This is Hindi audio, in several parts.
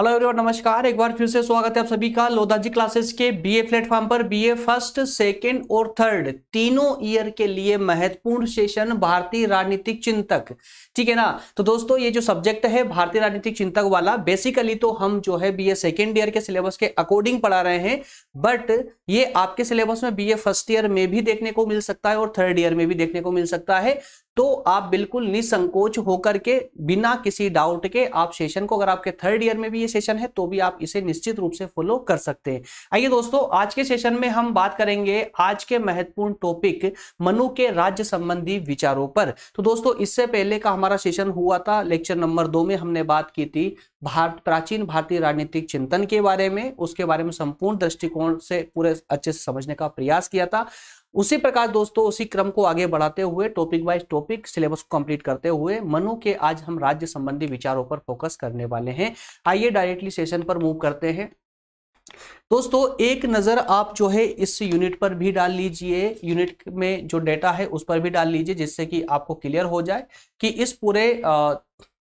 हेलो एवरीवन नमस्कार एक बार फिर से स्वागत है आप सभी का लोधाजी क्लासेस के बीए प्लेटफॉर्म पर बीए फर्स्ट सेकंड और थर्ड तीनों ईयर के लिए महत्वपूर्ण सेशन भारतीय राजनीतिक चिंतक ठीक है ना तो दोस्तों ये जो सब्जेक्ट है भारतीय राजनीतिक चिंतक वाला बेसिकली तो हम जो है बीए सेकेंड ईयर के सिलेबस के अकॉर्डिंग पढ़ा रहे हैं बट ये आपके सिलेबस में बी फर्स्ट ईयर में भी देखने को मिल सकता है और थर्ड ईयर में भी देखने को मिल सकता है तो आप बिल्कुल निसंकोच होकर के बिना किसी डाउट के आप सेशन को अगर आपके थर्ड ईयर में भी ये सेशन है तो भी आप इसे निश्चित रूप से फॉलो कर सकते हैं आइए दोस्तों आज के सेशन में हम बात करेंगे आज के महत्वपूर्ण टॉपिक मनु के राज्य संबंधी विचारों पर तो दोस्तों इससे पहले का हमारा सेशन हुआ था लेक्चर नंबर दो में हमने बात की थी भारत प्राचीन भारतीय राजनीतिक चिंतन के बारे में उसके बारे में संपूर्ण दृष्टिकोण से पूरे अच्छे से समझने का प्रयास किया था उसी प्रकार दोस्तों उसी क्रम को आगे बढ़ाते हुए टॉपिक वाइज टॉपिक सिलेबस को कंप्लीट करते हुए मनु के आज हम राज्य संबंधी विचारों पर फोकस करने वाले हैं आइए डायरेक्टली सेशन पर मूव करते हैं दोस्तों एक नज़र आप जो है इस यूनिट पर भी डाल लीजिए यूनिट में जो डेटा है उस पर भी डाल लीजिए जिससे कि आपको क्लियर हो जाए कि इस पूरे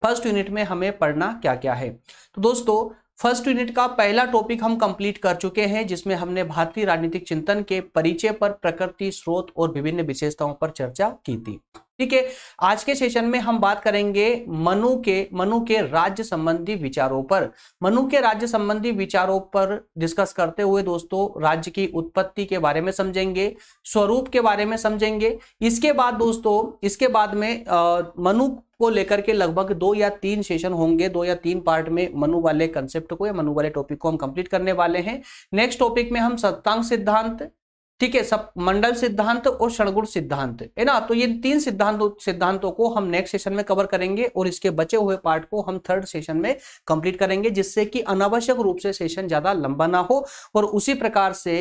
फर्स्ट यूनिट में हमें पढ़ना क्या क्या है तो दोस्तों फर्स्ट यूनिट का पहला टॉपिक हम कंप्लीट कर चुके हैं जिसमें हमने भारतीय राजनीतिक चिंतन के परिचय पर प्रकृति स्रोत और विभिन्न विशेषताओं पर चर्चा की थी ठीक है आज के सेशन में हम बात करेंगे मनु के मनु के राज्य संबंधी विचारों पर मनु के राज्य संबंधी विचारों पर डिस्कस करते हुए दोस्तों राज्य की उत्पत्ति के बारे में समझेंगे स्वरूप के बारे में समझेंगे इसके बाद दोस्तों इसके बाद में आ, मनु को लेकर के लगभग दो या तीन सेशन होंगे दो या तीन पार्ट में मनु वाले कंसेप्ट को या मनु वाले टॉपिक को हम कंप्लीट करने वाले हैं नेक्स्ट टॉपिक में हम सत्तांग सिद्धांत ठीक है सब मंडल सिद्धांत और षणगुण सिद्धांत है ना तो ये तीन सिद्धांतों सिद्धांतों को हम नेक्स्ट सेशन में कवर करेंगे और इसके बचे हुए पार्ट को हम थर्ड सेशन में कंप्लीट करेंगे जिससे कि अनावश्यक रूप से सेशन ज्यादा लंबा ना हो और उसी प्रकार से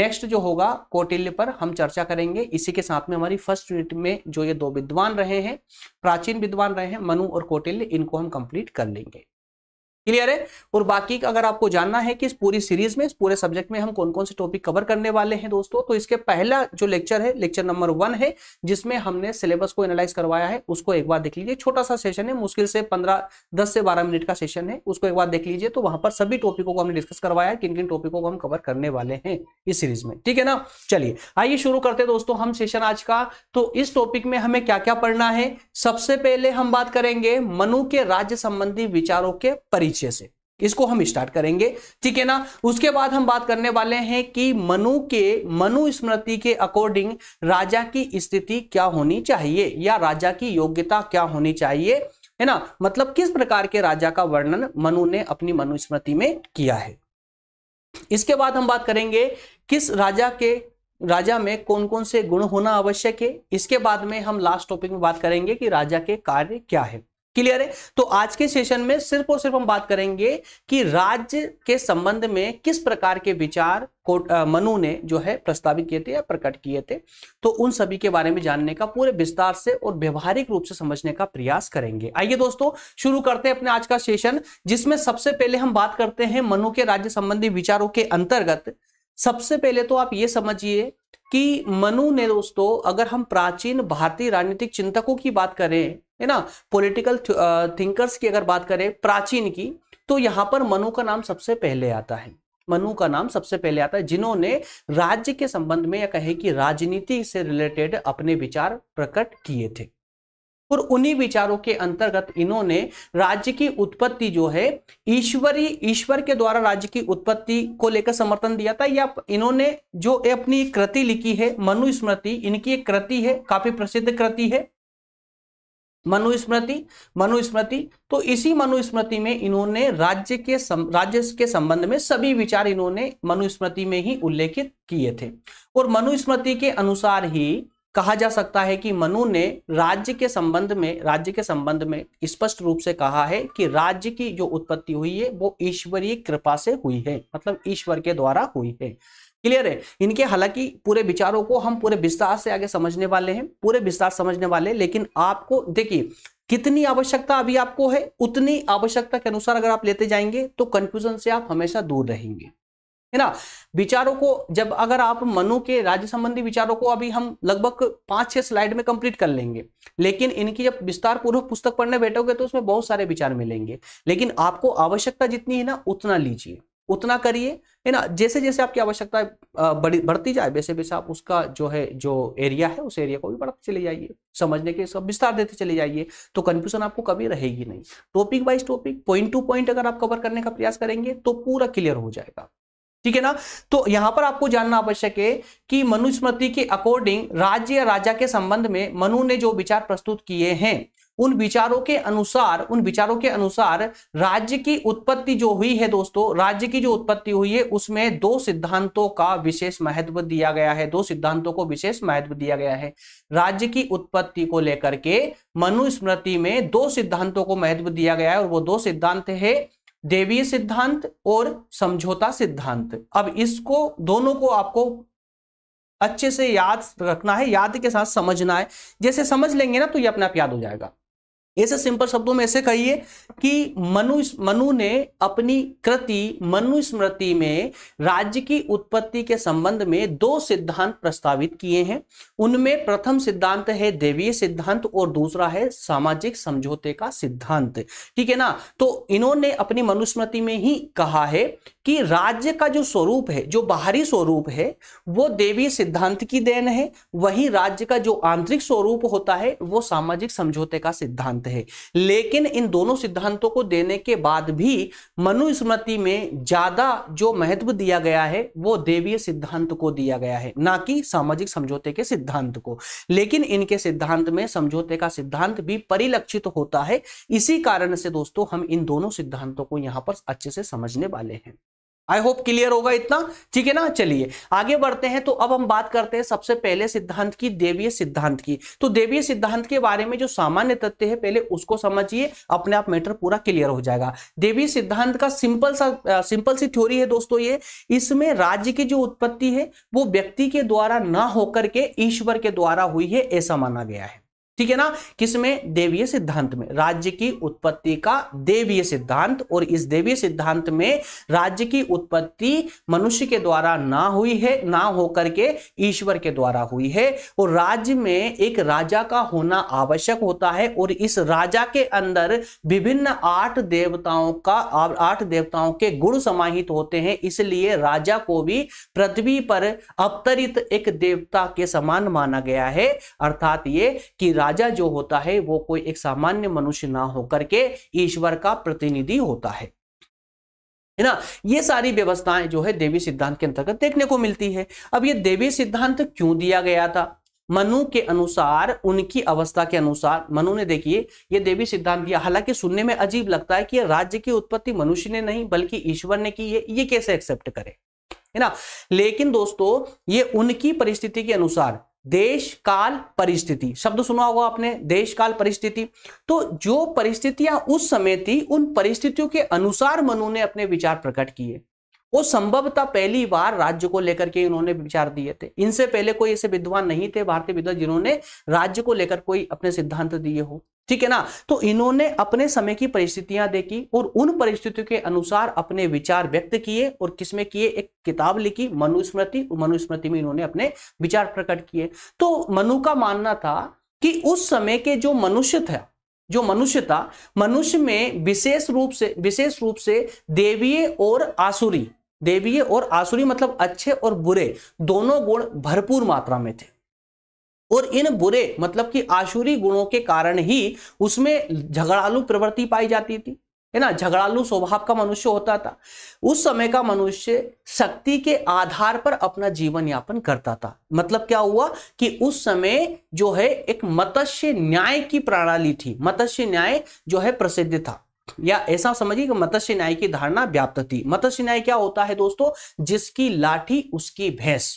नेक्स्ट जो होगा कौटिल्य पर हम चर्चा करेंगे इसी के साथ में हमारी फर्स्ट यूनिट में जो ये दो विद्वान रहे हैं प्राचीन विद्वान रहे हैं मनु और कौटिल्य इनको हम कंप्लीट कर लेंगे क्लियर है और बाकी अगर आपको जानना है कि इस पूरी सीरीज में इस पूरे सब्जेक्ट में हम कौन कौन से टॉपिक कवर करने वाले हैं दोस्तों तो इसके पहला जो लेक्चर है लेक्चर नंबर वन है जिसमें हमने सिलेबस को एनालाइज करवाया है उसको एक बार देख लीजिए छोटा सा सेशन है मुश्किल से पंद्रह दस से बारह मिनट का सेशन है उसको एक बार देख लीजिए तो वहां पर सभी टॉपिकों को हमने डिस्कस करवाया है किन किन टॉपिकों को हम कवर करने वाले हैं इस सीरीज में ठीक है ना चलिए आइए शुरू करते दोस्तों हम सेशन आज का तो इस टॉपिक में हमें क्या क्या पढ़ना है सबसे पहले हम बात करेंगे मनु के राज्य संबंधी विचारों के परिचय परिचय से इसको हम स्टार्ट करेंगे ठीक है ना उसके बाद हम बात करने वाले हैं कि मनु के मनु स्मृति के अकॉर्डिंग राजा की स्थिति क्या होनी चाहिए या राजा की योग्यता क्या होनी चाहिए है ना मतलब किस प्रकार के राजा का वर्णन मनु ने अपनी मनुस्मृति में किया है इसके बाद हम बात करेंगे किस राजा के राजा में कौन कौन से गुण होना आवश्यक है इसके बाद में हम लास्ट टॉपिक में बात करेंगे कि राजा के कार्य क्या है क्लियर है तो आज के सेशन में सिर्फ और सिर्फ हम बात करेंगे कि राज्य के संबंध में किस प्रकार के विचार को मनु ने जो है प्रस्तावित किए थे या प्रकट किए थे तो उन सभी के बारे में जानने का पूरे विस्तार से और व्यवहारिक रूप से समझने का प्रयास करेंगे आइए दोस्तों शुरू करते हैं अपने आज का सेशन जिसमें सबसे पहले हम बात करते हैं मनु के राज्य संबंधी विचारों के अंतर्गत सबसे पहले तो आप ये समझिए कि मनु ने दोस्तों अगर हम प्राचीन भारतीय राजनीतिक चिंतकों की बात करें है ना पॉलिटिकल थिंकर्स की अगर बात करें प्राचीन की तो यहाँ पर मनु का नाम सबसे पहले आता है मनु का नाम सबसे पहले आता है जिन्होंने राज्य के संबंध में या कहे कि राजनीति से रिलेटेड अपने विचार प्रकट किए थे और उन्हीं विचारों के अंतर्गत इन्होंने राज्य की उत्पत्ति जो है ईश्वरी ईश्वर के द्वारा राज्य की उत्पत्ति को लेकर समर्थन दिया था या इन्होंने जो अपनी कृति लिखी है मनुस्मृति इनकी एक कृति है काफी प्रसिद्ध कृति है मनुस्मृति मनुस्मृति तो इसी मनुस्मृति में इन्होंने राज्य के सम, राज्य के संबंध में सभी विचार इन्होंने मनुस्मृति में ही उल्लेखित किए थे और मनुस्मृति के अनुसार ही कहा जा सकता है कि मनु ने राज्य के संबंध में राज्य के संबंध में स्पष्ट रूप से कहा है कि राज्य की जो उत्पत्ति हुई है वो ईश्वरीय कृपा से हुई है मतलब ईश्वर के द्वारा हुई है क्लियर है इनके हालांकि पूरे विचारों को हम पूरे विस्तार से आगे समझने वाले हैं पूरे विस्तार समझने वाले हैं लेकिन आपको देखिए कितनी आवश्यकता अभी आपको है उतनी आवश्यकता के अनुसार अगर आप लेते जाएंगे तो कंफ्यूजन से आप हमेशा दूर रहेंगे है ना विचारों को जब अगर आप मनु के राज्य संबंधी विचारों को अभी हम लगभग पांच छह स्लाइड में कंप्लीट कर लेंगे लेकिन इनकी जब विस्तार पूर्वक पुस्तक पढ़ने बैठोगे तो उसमें बहुत सारे विचार मिलेंगे लेकिन आपको आवश्यकता जितनी है ना उतना लीजिए उतना करिए है ना जैसे जैसे आपकी आवश्यकता बड़ी बढ़ती जाए वैसे वैसे आप उसका जो है जो एरिया है उस एरिया को भी बढ़ते चले जाइए समझने के सब विस्तार देते चले जाइए तो कन्फ्यूजन आपको कभी रहेगी नहीं topic wise topic point to point अगर आप कवर करने का प्रयास करेंगे तो पूरा क्लियर हो जाएगा ठीक है ना तो यहां पर आपको जानना आवश्यक है कि मनुस्मृति के अकॉर्डिंग राज्य या राजा के संबंध में मनु ने जो विचार प्रस्तुत किए हैं उन विचारों के अनुसार उन विचारों के अनुसार राज्य की उत्पत्ति जो हुई है दोस्तों राज्य की जो उत्पत्ति हुई है उसमें दो सिद्धांतों का विशेष महत्व दिया गया है दो सिद्धांतों को विशेष महत्व दिया गया है राज्य की उत्पत्ति को लेकर के मनुस्मृति में दो सिद्धांतों को महत्व दिया गया है और वो दो सिद्धांत है देवीय सिद्धांत और समझौता सिद्धांत अब इसको दोनों को आपको अच्छे से याद रखना है याद के साथ समझना है जैसे समझ लेंगे ना तो ये अपने आप याद हो जाएगा ऐसे सिंपल शब्दों में ऐसे कहिए कि मनु मनु ने अपनी कृति मनुस्मृति में राज्य की उत्पत्ति के संबंध में दो सिद्धांत प्रस्तावित किए हैं उनमें प्रथम सिद्धांत है देवीय सिद्धांत और दूसरा है सामाजिक समझौते का सिद्धांत ठीक है ना तो इन्होंने अपनी मनुस्मृति में ही कहा है कि राज्य का जो स्वरूप है जो बाहरी स्वरूप है वो देवी सिद्धांत की देन है वही राज्य का जो आंतरिक स्वरूप होता है वो सामाजिक समझौते का सिद्धांत सिद्धांत है लेकिन इन दोनों सिद्धांतों को देने के बाद भी मनुस्मृति में ज्यादा जो महत्व दिया गया है वो देवीय सिद्धांत को दिया गया है ना कि सामाजिक समझौते के सिद्धांत को लेकिन इनके सिद्धांत में समझौते का सिद्धांत भी परिलक्षित होता है इसी कारण से दोस्तों हम इन दोनों सिद्धांतों को यहां पर अच्छे से समझने वाले हैं आई होप क्लियर होगा इतना ठीक है ना चलिए आगे बढ़ते हैं तो अब हम बात करते हैं सबसे पहले सिद्धांत की देवीय सिद्धांत की तो देवीय सिद्धांत के बारे में जो सामान्य तथ्य है पहले उसको समझिए अपने आप मैटर पूरा क्लियर हो जाएगा देवीय सिद्धांत का सिंपल सा आ, सिंपल सी थ्योरी है दोस्तों ये इसमें राज्य की जो उत्पत्ति है वो व्यक्ति के द्वारा ना होकर के ईश्वर के द्वारा हुई है ऐसा माना गया है ठीक है ना किसमें देवीय सिद्धांत में राज्य की उत्पत्ति का देवीय सिद्धांत और इस देवीय सिद्धांत में राज्य की उत्पत्ति मनुष्य के द्वारा ना हुई है ना होकर के ईश्वर के द्वारा हुई है और राज्य में एक राजा का होना आवश्यक होता है और इस राजा के अंदर विभिन्न आठ देवताओं का आठ देवताओं के गुण समाहित होते हैं इसलिए राजा को भी पृथ्वी पर अवतरित एक देवता के समान माना गया है अर्थात ये कि राजा जो होता है वो कोई एक सामान्य मनुष्य ना होकर के ईश्वर का प्रतिनिधि होता है है ना ये सारी व्यवस्थाएं जो है देवी सिद्धांत के अंतर्गत देखने को मिलती है अब ये देवी सिद्धांत क्यों दिया गया था मनु के अनुसार उनकी अवस्था के अनुसार मनु ने देखिए ये देवी सिद्धांत दिया हालांकि सुनने में अजीब लगता है कि राज्य की उत्पत्ति मनुष्य ने नहीं बल्कि ईश्वर ने की है ये कैसे एक्सेप्ट करे है ना लेकिन दोस्तों ये उनकी परिस्थिति के अनुसार देश काल परिस्थिति शब्द सुना होगा आपने देश काल परिस्थिति तो जो परिस्थितियां उस समय थी उन परिस्थितियों के अनुसार मनु ने अपने विचार प्रकट किए वो संभवतः पहली बार राज्य को लेकर के इन्होंने विचार दिए थे इनसे पहले कोई ऐसे विद्वान नहीं थे भारतीय विद्वान जिन्होंने राज्य को लेकर कोई अपने सिद्धांत दिए हो ठीक है ना तो इन्होंने अपने समय की परिस्थितियां देखी और उन परिस्थितियों के अनुसार अपने विचार व्यक्त किए और किसमें किए एक किताब लिखी मनुस्मृति मनुस्मृति में इन्होंने अपने विचार प्रकट किए तो मनु का मानना था कि उस समय के जो मनुष्य था जो मनुष्य था मनुष्य में विशेष रूप से विशेष रूप से देवीय और आसुरी देवीय और आसुरी मतलब अच्छे और बुरे दोनों गुण भरपूर मात्रा में थे और इन बुरे मतलब कि आशुरी गुणों के कारण ही उसमें झगड़ालू प्रवृत्ति पाई जाती थी है ना झगड़ालू स्वभाव का मनुष्य होता था उस समय का मनुष्य शक्ति के आधार पर अपना जीवन यापन करता था मतलब क्या हुआ कि उस समय जो है एक मत्स्य न्याय की प्रणाली थी मत्स्य न्याय जो है प्रसिद्ध था या ऐसा समझिए कि मत्स्य न्याय की धारणा व्याप्त थी मत्स्य न्याय क्या होता है दोस्तों जिसकी लाठी उसकी भैंस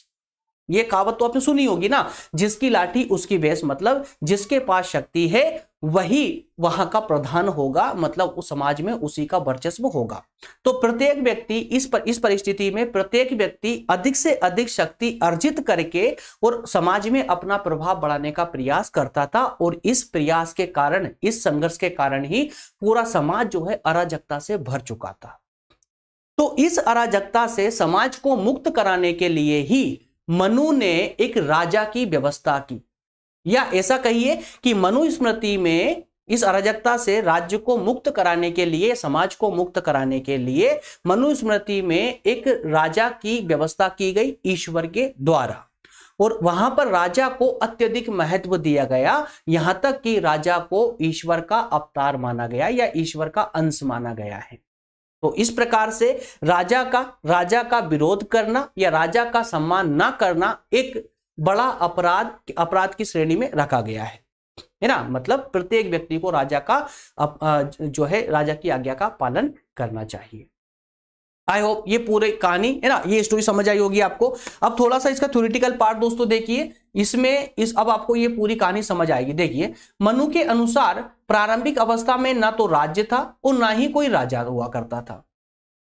ये कहावत तो आपने सुनी होगी ना जिसकी लाठी उसकी भैंस मतलब जिसके पास शक्ति है वही वहां का प्रधान होगा मतलब उस समाज में उसी का वर्चस्व होगा तो प्रत्येक व्यक्ति इस पर इस परिस्थिति में प्रत्येक व्यक्ति अधिक से अधिक शक्ति अर्जित करके और समाज में अपना प्रभाव बढ़ाने का प्रयास करता था और इस प्रयास के कारण इस संघर्ष के कारण ही पूरा समाज जो है अराजकता से भर चुका था तो इस अराजकता से समाज को मुक्त कराने के लिए ही मनु ने एक राजा की व्यवस्था की या ऐसा कहिए कि मनु स्मृति में इस अराजकता से राज्य को मुक्त कराने के लिए समाज को मुक्त कराने के लिए मनुस्मृति में एक राजा की व्यवस्था की गई ईश्वर के द्वारा और वहां पर राजा को अत्यधिक महत्व दिया गया यहां तक कि राजा को ईश्वर का अवतार माना गया या ईश्वर का अंश माना गया है तो इस प्रकार से राजा का राजा का विरोध करना या राजा का सम्मान ना करना एक बड़ा अपराध अपराध की श्रेणी में रखा गया है है ना मतलब प्रत्येक व्यक्ति को राजा का जो है राजा की आज्ञा का पालन करना चाहिए आई होप ये पूरे कहानी है ना ये स्टोरी समझ आई होगी आपको अब थोड़ा सा इसका थ्योरिटिकल पार्ट दोस्तों देखिए इसमें इस अब आपको ये पूरी कहानी समझ आएगी देखिए मनु के अनुसार प्रारंभिक अवस्था में ना तो राज्य था और ना ही कोई राजा हुआ करता था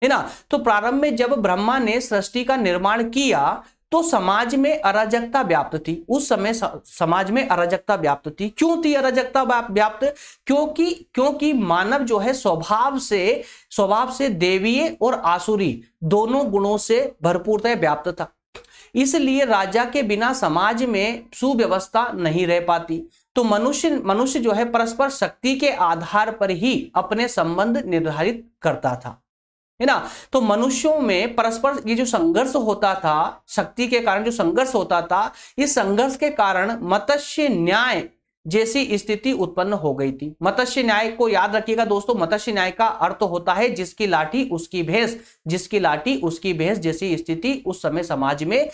है ना तो प्रारंभ में जब ब्रह्मा ने सृष्टि का निर्माण किया तो समाज में अराजकता व्याप्त थी उस समय समाज में अराजकता व्याप्त थी क्यों थी अराजकता व्याप्त क्योंकि क्योंकि मानव जो है स्वभाव से स्वभाव से देवीय और आसुरी दोनों गुणों से भरपूरता व्याप्त था इसलिए राजा के बिना समाज में सुव्यवस्था नहीं रह पाती तो मनुष्य मनुष्य जो है परस्पर शक्ति के आधार पर ही अपने संबंध निर्धारित करता था है ना तो मनुष्यों में परस्पर ये जो संघर्ष होता था शक्ति के कारण जो संघर्ष होता था इस संघर्ष के कारण मत्स्य न्याय जैसी स्थिति उत्पन्न हो गई थी मत्स्य न्याय को याद रखिएगा दोस्तों मत्स्य न्याय का अर्थ होता है जिसकी लाठी उसकी भैंस जिसकी लाठी उसकी भैंस जैसी स्थिति उस समय समाज में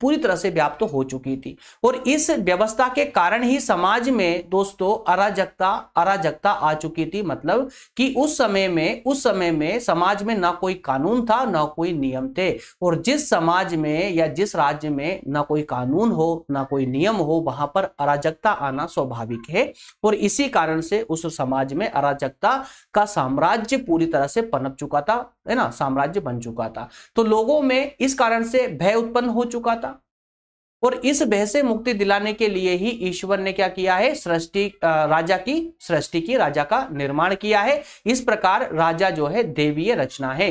पूरी तरह से व्याप्त हो चुकी थी और इस व्यवस्था के कारण ही समाज में दोस्तों अराजकता अराजकता आ चुकी थी मतलब कि उस समय में उस समय में समाज में ना कोई कानून था ना कोई नियम थे और जिस समाज में या जिस राज्य में ना कोई कानून हो ना कोई नियम हो वहां पर अराजकता आना स्वाभाविक है और इसी कारण से उस समाज में अराजकता का साम्राज्य पूरी तरह से पनप चुका था है ना साम्राज्य बन चुका था तो लोगों में इस कारण से भय उत्पन्न हो चुका था और इस भय से मुक्ति दिलाने के लिए ही ईश्वर ने क्या किया है सृष्टि राजा की सृष्टि की राजा का निर्माण किया है इस प्रकार राजा जो है देवीय रचना है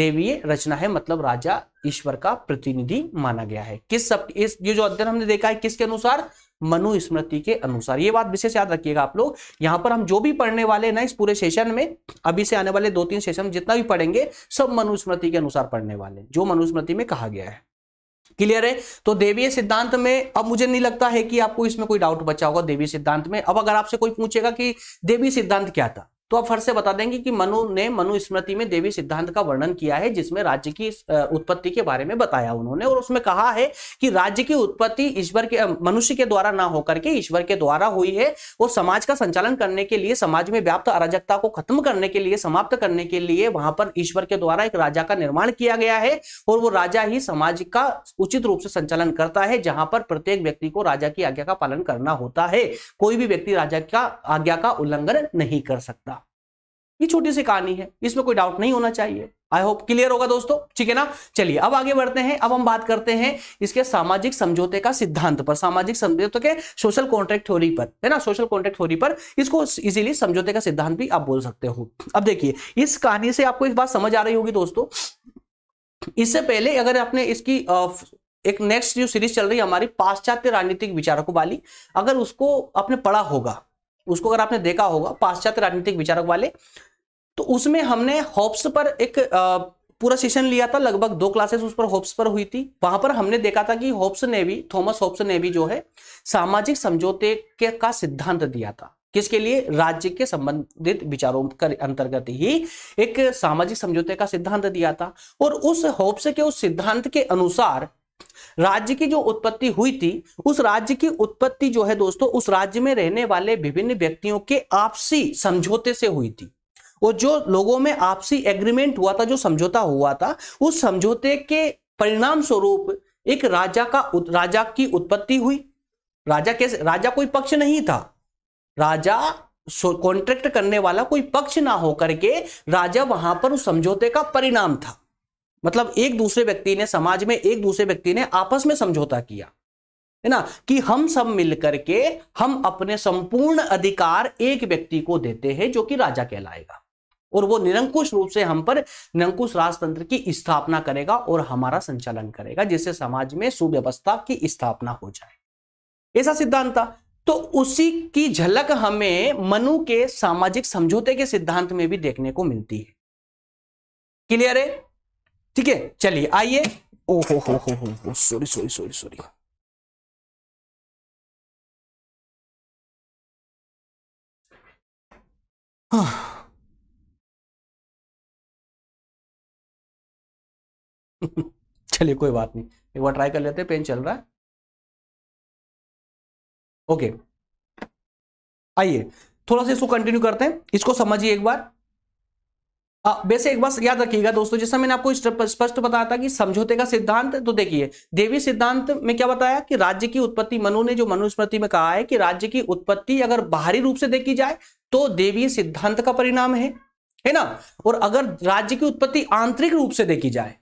देवीय रचना है मतलब राजा ईश्वर का प्रतिनिधि माना गया है किस सब इस ये जो अध्ययन हमने देखा है किसके अनुसार मनुस्मृति के अनुसार ये बात विशेष याद रखिएगा आप लोग यहां पर हम जो भी पढ़ने वाले ना इस पूरे सेशन में अभी से आने वाले दो तीन सेशन जितना भी पढ़ेंगे सब मनुस्मृति के अनुसार पढ़ने वाले जो मनुस्मृति में कहा गया है क्लियर है तो देवीय सिद्धांत में अब मुझे नहीं लगता है कि आपको इसमें कोई डाउट बचा होगा देवी सिद्धांत में अब अगर आपसे कोई पूछेगा कि देवी सिद्धांत क्या था तो आप फिर से बता देंगे कि मनु ने मनुस्मृति में देवी सिद्धांत का वर्णन किया है जिसमें राज्य की उत्पत्ति के बारे में बताया उन्होंने और उसमें कहा है कि राज्य की उत्पत्ति ईश्वर के मनुष्य के द्वारा ना होकर के ईश्वर के द्वारा हुई है और समाज का संचालन करने के लिए समाज में व्याप्त अराजकता को खत्म करने के लिए समाप्त करने के लिए वहां पर ईश्वर के द्वारा एक राजा का निर्माण किया गया है और वो राजा ही समाज का उचित रूप से संचालन करता है जहां पर प्रत्येक व्यक्ति को राजा की आज्ञा का पालन करना होता है कोई भी व्यक्ति राजा का आज्ञा का उल्लंघन नहीं कर सकता ये छोटी सी कहानी है इसमें कोई डाउट नहीं होना चाहिए आई होप क्लियर होगा दोस्तों ठीक है ना चलिए अब आगे बढ़ते हैं अब हम बात करते हैं इसके सामाजिक समझौते का सिद्धांत पर सामाजिक समझौते के सोशल कॉन्ट्रैक्ट थ्योरी पर है ना सोशल कॉन्ट्रैक्ट थ्योरी पर इसको इजीली समझौते का सिद्धांत भी आप बोल सकते हो अब देखिए इस कहानी से आपको एक बात समझ आ रही होगी दोस्तों इससे पहले अगर आपने इसकी एक नेक्स्ट जो सीरीज चल रही है हमारी पाश्चात्य राजनीतिक विचारकों वाली अगर उसको आपने पढ़ा होगा उसको अगर आपने देखा होगा पाश्चात्य राजनीतिक विचारक वाले तो उसमें हमने हॉप्स पर एक आ, पूरा सेशन लिया था लगभग दो क्लासेस उस पर होप्स पर हुई थी वहां पर हमने देखा था कि होप्स ने भी थॉमस होप्स ने भी जो है सामाजिक समझौते के का सिद्धांत दिया था किसके लिए राज्य के संबंधित विचारों के अंतर्गत ही एक सामाजिक समझौते का सिद्धांत दिया था और उस होप्स के उस सिद्धांत के अनुसार राज्य की जो उत्पत्ति हुई थी उस राज्य की उत्पत्ति जो है दोस्तों उस राज्य में रहने वाले विभिन्न व्यक्तियों के आपसी समझौते से हुई थी और जो लोगों में आपसी एग्रीमेंट हुआ था जो समझौता हुआ था उस समझौते के परिणाम स्वरूप एक राजा का राजा की उत्पत्ति हुई राजा कैसे राजा कोई पक्ष नहीं था राजा कॉन्ट्रैक्ट करने वाला कोई पक्ष ना होकर के राजा वहां पर उस समझौते का परिणाम था मतलब एक दूसरे व्यक्ति ने समाज में एक दूसरे व्यक्ति ने आपस में समझौता किया है ना कि हम सब मिलकर के हम अपने संपूर्ण अधिकार एक व्यक्ति को देते हैं जो कि राजा कहलाएगा और वो निरंकुश रूप से हम पर निरंकुश राजतंत्र की स्थापना करेगा और हमारा संचालन करेगा जिससे समाज में सुव्यवस्था की स्थापना हो जाए ऐसा सिद्धांत था तो उसी की झलक हमें मनु के सामाजिक समझौते के सिद्धांत में भी देखने को मिलती है क्लियर है ठीक है चलिए आइए ओहो हो हो हो हो सॉरी सॉरी सॉरी सॉरी हाँ चलिए कोई बात नहीं एक बार ट्राई कर लेते हैं पेन चल रहा है ओके आइए थोड़ा सा इसको कंटिन्यू करते हैं इसको समझिए एक बार वैसे एक बार याद रखिएगा दोस्तों जैसा मैंने आपको स्पष्ट बताया था कि समझौते का सिद्धांत तो देखिए देवी सिद्धांत में क्या बताया कि राज्य की उत्पत्ति मनु ने जो मनुस्मृति में कहा है कि राज्य की उत्पत्ति अगर बाहरी रूप से देखी जाए तो देवी सिद्धांत का परिणाम है है ना और अगर राज्य की उत्पत्ति आंतरिक रूप से देखी जाए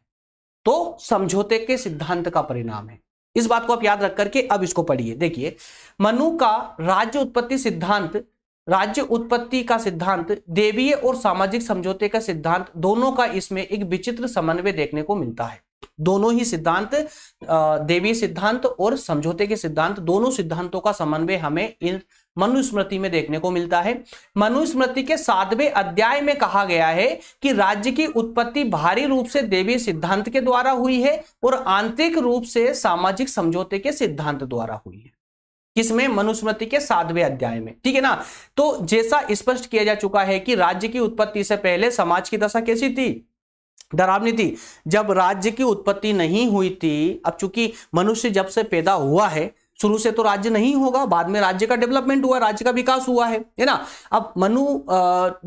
तो समझौते के सिद्धांत का परिणाम है इस बात को आप याद रख करके अब इसको पढ़िए देखिए मनु का राज्य उत्पत्ति सिद्धांत राज्य उत्पत्ति का सिद्धांत देवीय और सामाजिक समझौते का सिद्धांत दोनों का इसमें एक विचित्र समन्वय देखने को मिलता है दोनों ही सिद्धांत देवीय सिद्धांत और समझौते के सिद्धांत दोनों सिद्धांतों का समन्वय हमें इन मनुस्मृति में देखने को मिलता है मनुस्मृति के सातवें अध्याय में कहा गया है कि राज्य की उत्पत्ति भारी रूप से देवी सिद्धांत के द्वारा हुई है और आंतरिक रूप से सामाजिक समझौते के सिद्धांत द्वारा हुई है किसमें मनुस्मृति के सातवें अध्याय में ठीक है ना तो जैसा स्पष्ट किया जा चुका है कि राज्य की उत्पत्ति से पहले समाज की दशा कैसी थी डरावनी थी जब राज्य की उत्पत्ति नहीं हुई थी अब चूंकि मनुष्य जब से पैदा हुआ है शुरू से तो राज्य नहीं होगा बाद में राज्य का डेवलपमेंट हुआ राज्य का विकास हुआ है है ना अब मनु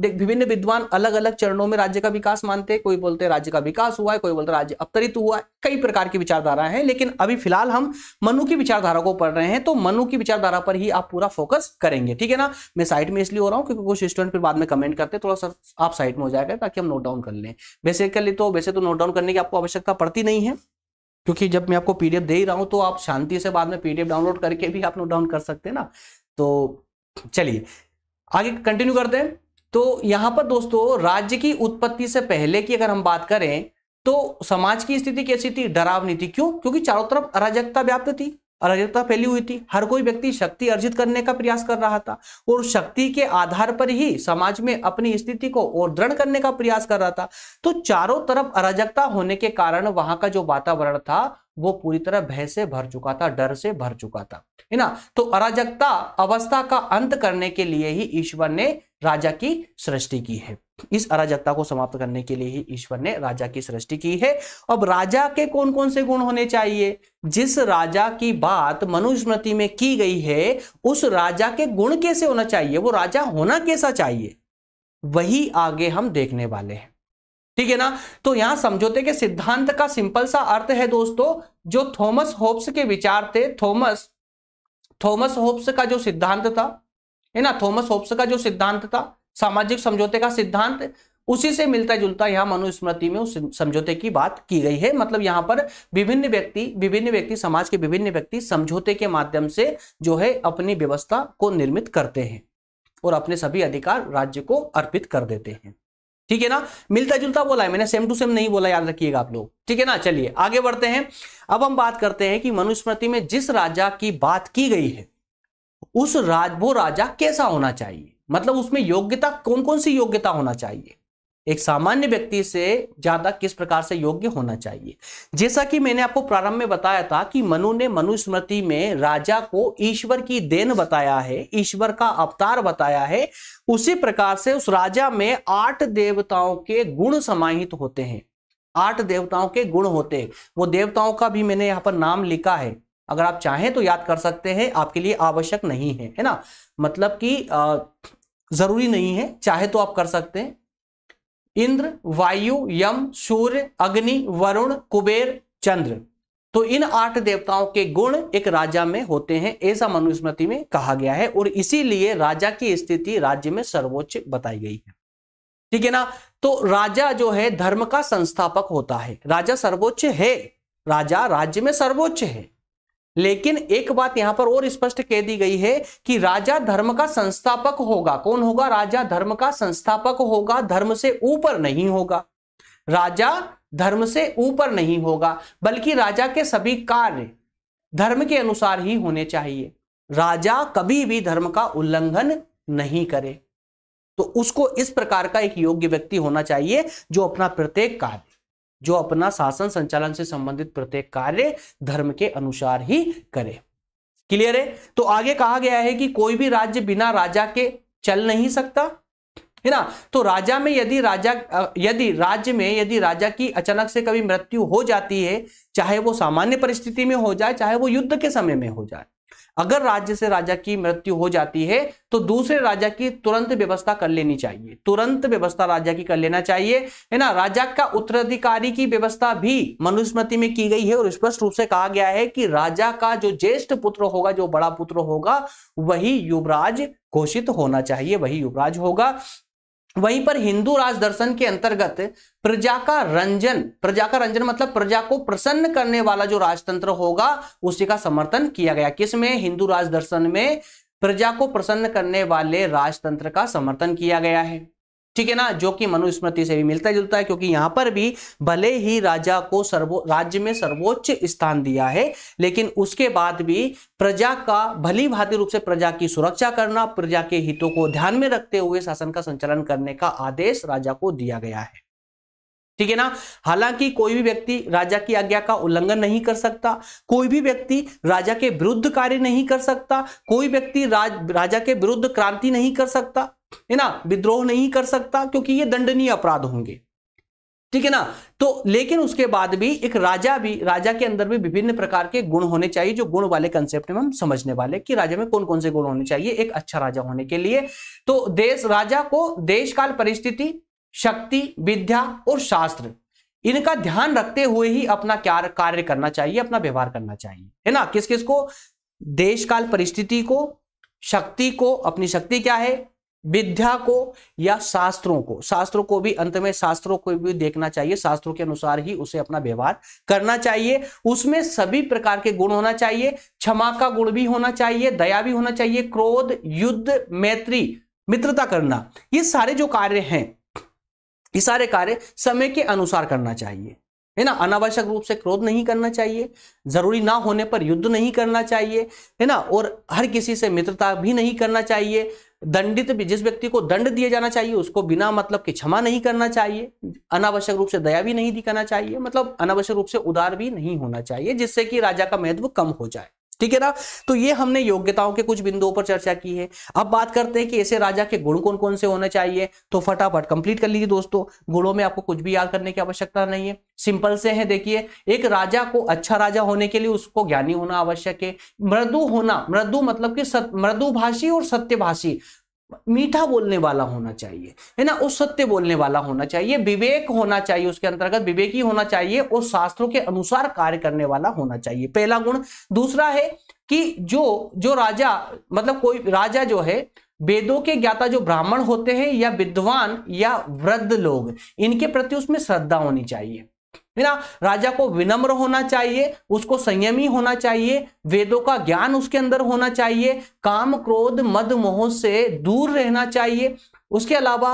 विभिन्न विद्वान अलग अलग चरणों में राज्य का विकास मानते हैं कोई बोलते हैं राज्य का विकास हुआ है कोई बोलते राज्य अवतरित हुआ है कई प्रकार की विचारधारा है लेकिन अभी फिलहाल हम मनु की विचारधारा को पढ़ रहे हैं तो मनु की विचारधारा पर ही आप पूरा फोकस करेंगे ठीक है ना मैं साइड में इसलिए हो रहा हूँ क्योंकि कुछ स्टूडेंट फिर बाद में कमेंट करते थोड़ा सा आप साइड में हो जाएगा ताकि हम नोट डाउन कर लें बेसिकली तो वैसे तो नोट डाउन करने की आपको आवश्यकता पड़ती नहीं है क्योंकि जब मैं आपको पीडीएफ दे ही रहा हूं तो आप शांति से बाद में पीडीएफ डाउनलोड करके भी आप नोट डाउन कर सकते हैं ना तो चलिए आगे कंटिन्यू करते हैं तो यहां पर दोस्तों राज्य की उत्पत्ति से पहले की अगर हम बात करें तो समाज की स्थिति कैसी थी डरावनी थी क्यों क्योंकि चारों तरफ अराजकता व्याप्त थी अराजकता फैली हुई थी हर कोई व्यक्ति शक्ति अर्जित करने का प्रयास कर रहा था और शक्ति के आधार पर ही समाज में अपनी स्थिति को और दृढ़ करने का प्रयास कर रहा था तो चारों तरफ अराजकता होने के कारण वहां का जो वातावरण था वो पूरी तरह भय से भर चुका था डर से भर चुका था है ना तो अराजकता अवस्था का अंत करने के लिए ही ईश्वर ने राजा की सृष्टि की है इस अराजकता को समाप्त करने के लिए ही ईश्वर ने राजा की सृष्टि की है अब राजा के कौन कौन से गुण होने चाहिए जिस राजा की बात मनुस्मृति में की गई है उस राजा के गुण कैसे होना चाहिए वो राजा होना कैसा चाहिए वही आगे हम देखने वाले हैं ठीक है ना तो यहां समझौते के सिद्धांत का सिंपल सा अर्थ है दोस्तों जो थॉमस होप्स के विचार थे थॉमस थॉमस होप्स का जो सिद्धांत था है ना थॉमस होप्स का जो सिद्धांत था सामाजिक समझौते का सिद्धांत उसी से मिलता जुलता यहाँ मनुस्मृति में उस समझौते की बात की गई है मतलब यहाँ पर विभिन्न व्यक्ति विभिन्न व्यक्ति समाज के विभिन्न व्यक्ति समझौते के माध्यम से जो है अपनी व्यवस्था को निर्मित करते हैं और अपने सभी अधिकार राज्य को अर्पित कर देते हैं ठीक है ना मिलता जुलता बोला है मैंने सेम टू सेम नहीं बोला याद रखिएगा आप लोग ठीक है ना चलिए आगे बढ़ते हैं अब हम बात करते हैं कि मनुस्मृति में जिस राजा की बात की गई है उस राज वो राजा कैसा होना चाहिए मतलब उसमें योग्यता कौन कौन सी योग्यता होना चाहिए एक सामान्य व्यक्ति से ज्यादा किस प्रकार से योग्य होना चाहिए जैसा कि मैंने आपको प्रारंभ में बताया था कि मनु ने मनुस्मृति में राजा को ईश्वर की देन बताया है ईश्वर का अवतार बताया है उसी प्रकार से उस राजा में आठ देवताओं के गुण समाहित होते हैं आठ देवताओं के गुण होते हैं वो देवताओं का भी मैंने यहाँ पर नाम लिखा है अगर आप चाहें तो याद कर सकते हैं आपके लिए आवश्यक नहीं है है ना मतलब कि जरूरी नहीं है चाहे तो आप कर सकते हैं इंद्र वायु यम सूर्य अग्नि वरुण कुबेर चंद्र तो इन आठ देवताओं के गुण एक राजा में होते हैं ऐसा मनुस्मृति में कहा गया है और इसीलिए राजा की स्थिति राज्य में सर्वोच्च बताई गई है ठीक है ना तो राजा जो है धर्म का संस्थापक होता है राजा सर्वोच्च है राजा राज्य में सर्वोच्च है लेकिन एक बात यहां पर और स्पष्ट कह दी गई है कि राजा धर्म का संस्थापक होगा कौन होगा राजा धर्म का संस्थापक होगा धर्म से ऊपर नहीं होगा राजा धर्म से ऊपर नहीं होगा बल्कि राजा के सभी कार्य धर्म के अनुसार ही होने चाहिए राजा कभी भी धर्म का उल्लंघन नहीं करे तो उसको इस प्रकार का एक योग्य व्यक्ति होना चाहिए जो अपना प्रत्येक कार्य जो अपना शासन संचालन से संबंधित प्रत्येक कार्य धर्म के अनुसार ही करे क्लियर है तो आगे कहा गया है कि कोई भी राज्य बिना राजा के चल नहीं सकता है ना तो राजा में यदि राजा यदि राज्य में यदि राजा की अचानक से कभी मृत्यु हो जाती है चाहे वो सामान्य परिस्थिति में हो जाए चाहे वो युद्ध के समय में हो जाए अगर राज्य से राजा की मृत्यु हो जाती है तो दूसरे राजा की तुरंत व्यवस्था कर लेनी चाहिए तुरंत व्यवस्था राजा की कर लेना चाहिए है ना राजा का उत्तराधिकारी की व्यवस्था भी मनुस्मृति में की गई है और स्पष्ट रूप से कहा गया है कि राजा का जो ज्येष्ठ पुत्र होगा जो बड़ा पुत्र होगा वही युवराज घोषित होना चाहिए वही युवराज होगा वहीं पर हिंदू राज दर्शन के अंतर्गत प्रजा का रंजन प्रजा का रंजन मतलब प्रजा को प्रसन्न करने वाला जो राजतंत्र होगा उसी का समर्थन किया गया किसमें हिंदू राज दर्शन में प्रजा को प्रसन्न करने वाले राजतंत्र का समर्थन किया गया है ठीक है ना जो कि मनुस्मृति से भी मिलता जुलता है क्योंकि यहां पर भी भले ही राजा को सर्वो राज्य में सर्वोच्च स्थान दिया है लेकिन उसके बाद भी प्रजा का भली भांति रूप से प्रजा की सुरक्षा करना प्रजा के हितों को ध्यान में रखते हुए शासन का संचालन करने का आदेश राजा को दिया गया है ठीक है ना हालांकि कोई भी व्यक्ति राजा की आज्ञा का उल्लंघन नहीं कर सकता कोई भी व्यक्ति राजा के विरुद्ध कार्य नहीं कर सकता कोई व्यक्ति राज, राजा के विरुद्ध क्रांति नहीं कर सकता है ना विद्रोह नहीं कर सकता क्योंकि ये दंडनीय अपराध होंगे ठीक है ना तो लेकिन उसके बाद भी एक राजा भी राजा के अंदर भी विभिन्न प्रकार के गुण होने चाहिए जो गुण वाले कंसेप्ट में हम समझने वाले कि राजा में कौन कौन से गुण होने चाहिए एक अच्छा राजा होने के लिए तो देश राजा को देश काल परिस्थिति शक्ति विद्या और शास्त्र इनका ध्यान रखते हुए ही अपना क्या कार्य करना चाहिए अपना व्यवहार करना चाहिए है ना किस किस को देश काल परिस्थिति को शक्ति को अपनी शक्ति क्या है विद्या को या शास्त्रों को शास्त्रों को भी अंत में शास्त्रों को भी देखना चाहिए शास्त्रों के अनुसार ही उसे अपना व्यवहार करना चाहिए उसमें सभी प्रकार के गुण होना चाहिए क्षमा का गुण भी होना चाहिए दया भी होना चाहिए क्रोध युद्ध मैत्री मित्रता करना ये सारे जो कार्य हैं ये सारे कार्य समय के अनुसार करना चाहिए है ना अनावश्यक रूप से क्रोध नहीं करना चाहिए जरूरी ना होने पर युद्ध नहीं करना चाहिए है ना और हर किसी से मित्रता भी नहीं करना चाहिए दंडित जिस व्यक्ति को दंड दिए जाना चाहिए उसको बिना मतलब की क्षमा नहीं करना चाहिए अनावश्यक रूप से दया भी नहीं दिखाना चाहिए मतलब अनावश्यक रूप से उदार भी नहीं होना चाहिए जिससे कि राजा का महत्व कम हो जाए ठीक है ना तो ये हमने योग्यताओं के कुछ बिंदुओं पर चर्चा की है अब बात करते हैं कि ऐसे राजा के गुण कौन कौन से होने चाहिए तो फटाफट कंप्लीट कर लीजिए दोस्तों गुणों में आपको कुछ भी याद करने की आवश्यकता नहीं है सिंपल से है देखिए एक राजा को अच्छा राजा होने के लिए उसको ज्ञानी होना आवश्यक है मृदु होना मृदु मतलब कि मृदुभाषी और सत्यभाषी मीठा बोलने वाला होना चाहिए है ना उस सत्य बोलने वाला होना चाहिए विवेक होना चाहिए उसके अंतर्गत विवेकी होना चाहिए और शास्त्रों के अनुसार कार्य करने वाला होना चाहिए पहला गुण दूसरा है कि जो जो राजा मतलब कोई राजा जो है वेदों के ज्ञाता जो ब्राह्मण होते हैं या विद्वान या वृद्ध लोग इनके प्रति उसमें श्रद्धा होनी चाहिए है ना राजा को विनम्र होना चाहिए उसको संयमी होना चाहिए वेदों का ज्ञान उसके अंदर होना चाहिए काम क्रोध मद मोह से दूर रहना चाहिए उसके अलावा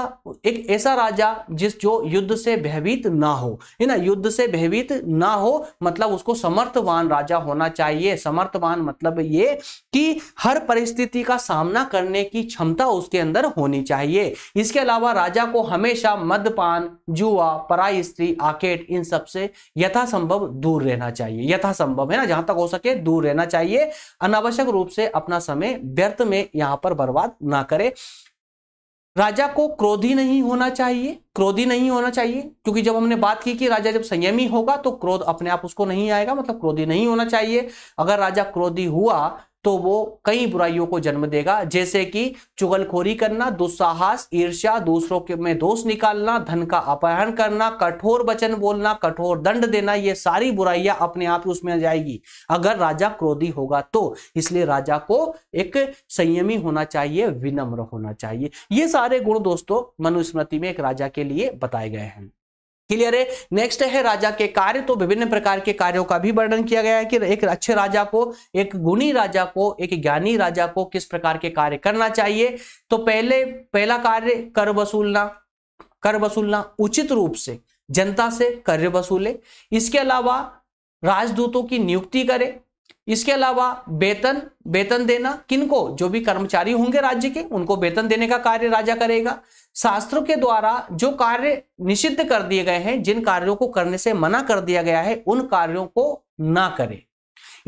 एक ऐसा राजा जिस जो युद्ध से भयभीत ना हो है ना युद्ध से भयभीत ना हो मतलब उसको समर्थवान राजा होना चाहिए समर्थवान मतलब ये कि हर परिस्थिति का सामना करने की क्षमता उसके अंदर होनी चाहिए इसके अलावा राजा को हमेशा मदपान जुआ पराई स्त्री आकेट इन सब से यथासंभव दूर रहना चाहिए यथासंभव है ना जहां तक हो सके दूर रहना चाहिए अनावश्यक रूप से अपना समय व्यर्थ में यहां पर बर्बाद ना करे राजा को क्रोधी नहीं होना चाहिए क्रोधी नहीं होना चाहिए क्योंकि जब हमने बात की कि राजा जब संयमी होगा तो क्रोध अपने आप उसको नहीं आएगा मतलब क्रोधी नहीं होना चाहिए अगर राजा क्रोधी हुआ तो वो कई बुराइयों को जन्म देगा जैसे कि चुगलखोरी करना दुस्साहस ईर्ष्या दूसरों के में दोष निकालना धन का अपहरण करना कठोर वचन बोलना कठोर दंड देना ये सारी बुराइयां अपने आप उसमें आ जाएगी अगर राजा क्रोधी होगा तो इसलिए राजा को एक संयमी होना चाहिए विनम्र होना चाहिए ये सारे गुण दोस्तों मनुस्मृति में एक राजा के लिए बताए गए हैं क्लियर है नेक्स्ट है राजा के कार्य तो विभिन्न प्रकार के कार्यों का भी वर्णन किया गया है कि एक अच्छे राजा को एक गुणी राजा को एक ज्ञानी राजा को किस प्रकार के कार्य करना चाहिए तो पहले पहला कार्य कर वसूलना कर वसूलना उचित रूप से जनता से कर वसूले इसके अलावा राजदूतों की नियुक्ति करे इसके अलावा वेतन वेतन देना किनको जो भी कर्मचारी होंगे राज्य के उनको वेतन देने का कार्य राजा करेगा शास्त्रों के द्वारा जो कार्य निषिद्ध कर दिए गए हैं जिन कार्यों को करने से मना कर दिया गया है उन कार्यों को ना करें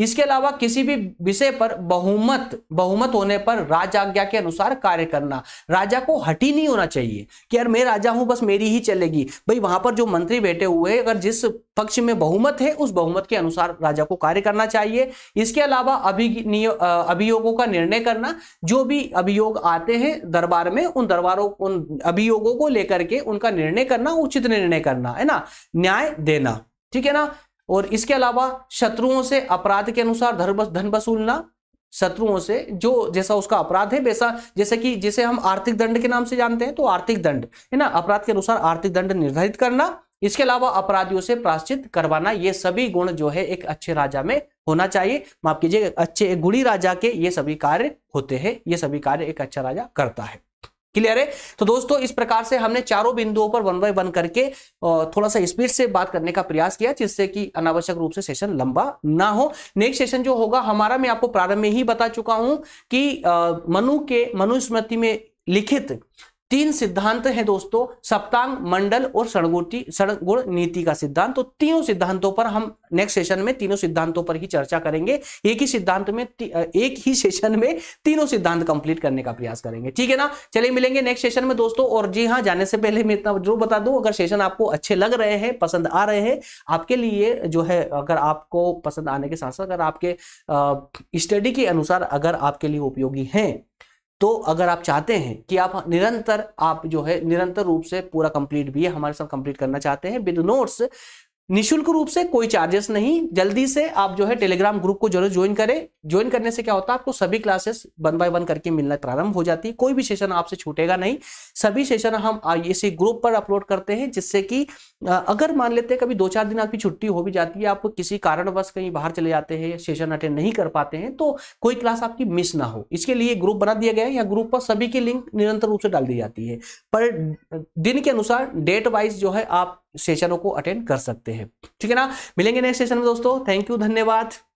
इसके अलावा किसी भी विषय पर बहुमत बहुमत होने पर राज आज्ञा के अनुसार कार्य करना राजा को हटी नहीं होना चाहिए कि यार मैं राजा हूं बस मेरी ही चलेगी भाई वहां पर जो मंत्री बैठे हुए अगर जिस पक्ष में बहुमत है उस बहुमत के अनुसार राजा को कार्य करना चाहिए इसके अलावा अभियोगों का निर्णय करना जो भी अभियोग आते हैं दरबार में उन दरबारों उन अभियोगों को लेकर के उनका निर्णय करना उचित निर्णय करना है ना न्याय देना ठीक है ना और इसके अलावा शत्रुओं से अपराध के अनुसार धन वसूलना शत्रुओं से जो जैसा उसका अपराध है वैसा जैसे कि जिसे हम आर्थिक दंड के नाम से जानते हैं तो आर्थिक दंड है ना अपराध के अनुसार आर्थिक दंड निर्धारित करना इसके अलावा अपराधियों से प्राश्चित करवाना ये सभी गुण जो है एक अच्छे राजा में होना चाहिए माफ कीजिए अच्छे गुणी राजा के ये सभी कार्य होते हैं ये सभी कार्य एक अच्छा राजा करता है क्लियर है तो दोस्तों इस प्रकार से हमने चारों बिंदुओं पर वन बाय वन करके थोड़ा सा स्पीड से बात करने का प्रयास किया जिससे कि अनावश्यक रूप से सेशन लंबा ना हो नेक्स्ट सेशन जो होगा हमारा मैं आपको प्रारंभ में ही बता चुका हूं कि मनु के मनुस्मृति में लिखित तीन सिद्धांत हैं दोस्तों सप्तांग मंडल और सड़गुटी सड़गुण नीति का सिद्धांत तो तीनों सिद्धांतों पर हम नेक्स्ट सेशन में तीनों सिद्धांतों पर ही चर्चा करेंगे एक ही सिद्धांत में एक ही सेशन में तीनों सिद्धांत कंप्लीट करने का प्रयास करेंगे ठीक है ना चलिए मिलेंगे नेक्स्ट सेशन में दोस्तों और जी हाँ जाने से पहले मैं इतना जरूर बता दूं अगर सेशन आपको अच्छे लग रहे हैं पसंद आ रहे हैं आपके लिए जो है अगर आपको पसंद आने के साथ साथ अगर आपके स्टडी के अनुसार अगर आपके लिए उपयोगी हैं तो अगर आप चाहते हैं कि आप निरंतर आप जो है निरंतर रूप से पूरा कंप्लीट भी हमारे साथ कंप्लीट करना चाहते हैं विद नोट्स निशुल्क रूप से कोई चार्जेस नहीं जल्दी से आप जो है टेलीग्राम ग्रुप को जरूर ज्वाइन करें ज्वाइन करने से क्या होता है आपको सभी क्लासेस वन बाय वन करके मिलना प्रारंभ हो जाती है कोई भी सेशन आपसे छूटेगा नहीं सभी सेशन हम इसी ग्रुप पर अपलोड करते हैं जिससे कि अगर मान लेते हैं कभी दो चार दिन आपकी छुट्टी हो भी जाती है आप किसी कारणवश कहीं बाहर चले जाते हैं सेशन अटेंड नहीं कर पाते हैं तो कोई क्लास आपकी मिस ना हो इसके लिए ग्रुप बना दिया गया है या ग्रुप पर सभी की लिंक निरंतर रूप से डाल दी जाती है पर दिन के अनुसार डेट वाइज जो है आप सेशनों को अटेंड कर सकते हैं ठीक है ना मिलेंगे नेक्स्ट सेशन में दोस्तों थैंक यू धन्यवाद